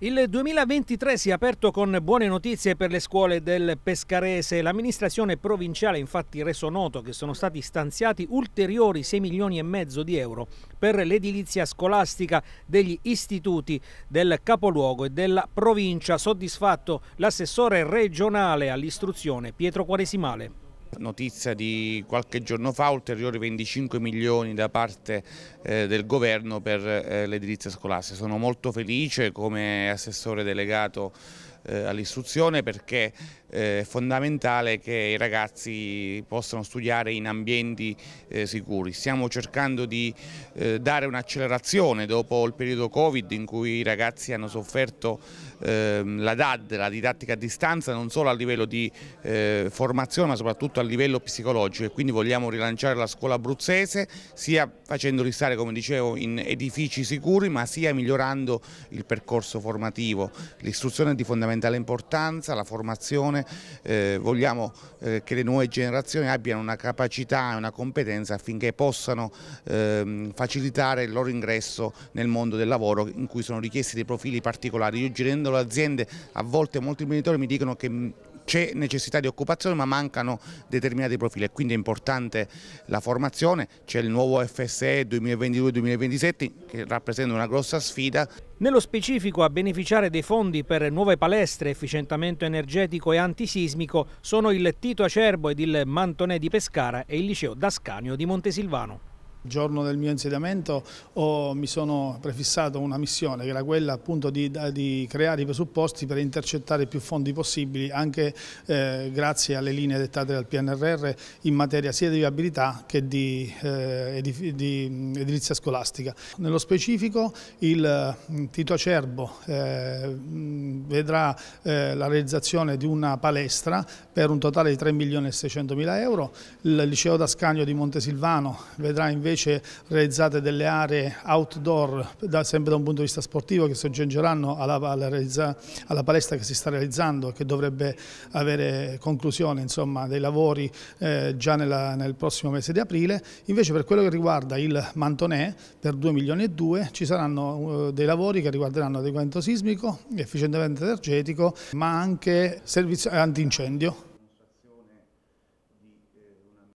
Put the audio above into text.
Il 2023 si è aperto con buone notizie per le scuole del Pescarese. L'amministrazione provinciale ha infatti reso noto che sono stati stanziati ulteriori 6 milioni e mezzo di euro per l'edilizia scolastica degli istituti del capoluogo e della provincia. Soddisfatto l'assessore regionale all'istruzione Pietro Quaresimale. Notizia di qualche giorno fa, ulteriori 25 milioni da parte eh, del governo per eh, l'edilizia scolastica. Sono molto felice come assessore delegato eh, all'istruzione perché eh, fondamentale che i ragazzi possano studiare in ambienti eh, sicuri. Stiamo cercando di eh, dare un'accelerazione dopo il periodo Covid in cui i ragazzi hanno sofferto eh, la DAD, la didattica a distanza, non solo a livello di eh, formazione ma soprattutto a livello psicologico e quindi vogliamo rilanciare la scuola abruzzese sia facendoli stare come dicevo in edifici sicuri ma sia migliorando il percorso formativo. L'istruzione è di fondamentale importanza, la formazione formazione, eh, vogliamo eh, che le nuove generazioni abbiano una capacità e una competenza affinché possano ehm, facilitare il loro ingresso nel mondo del lavoro in cui sono richiesti dei profili particolari. Io girando le aziende a volte molti imprenditori mi dicono che mm, c'è necessità di occupazione ma mancano determinati profili e quindi è importante la formazione, c'è il nuovo FSE 2022-2027 che rappresenta una grossa sfida. Nello specifico a beneficiare dei fondi per nuove palestre, efficientamento energetico e antisismico sono il Tito Acerbo ed il Mantonè di Pescara e il liceo Dascanio di Montesilvano giorno del mio insediamento ho, mi sono prefissato una missione che era quella appunto di, di creare i presupposti per intercettare più fondi possibili anche eh, grazie alle linee dettate dal PNRR in materia sia di viabilità che di, eh, di, di edilizia scolastica. Nello specifico il Tito Acerbo eh, vedrà eh, la realizzazione di una palestra per un totale di 3 milioni e 600 mila euro, il liceo Dascagno di Montesilvano vedrà invece invece realizzate delle aree outdoor, da, sempre da un punto di vista sportivo, che soggiungeranno alla, alla, alla, palestra che si sta realizzando, che dovrebbe avere conclusione insomma, dei lavori eh, già nella, nel prossimo mese di aprile. Invece per quello che riguarda il Mantonè, per 2 milioni e 2, ci saranno eh, dei lavori che riguarderanno adeguamento sismico, efficientamento energetico, ma anche servizio antincendio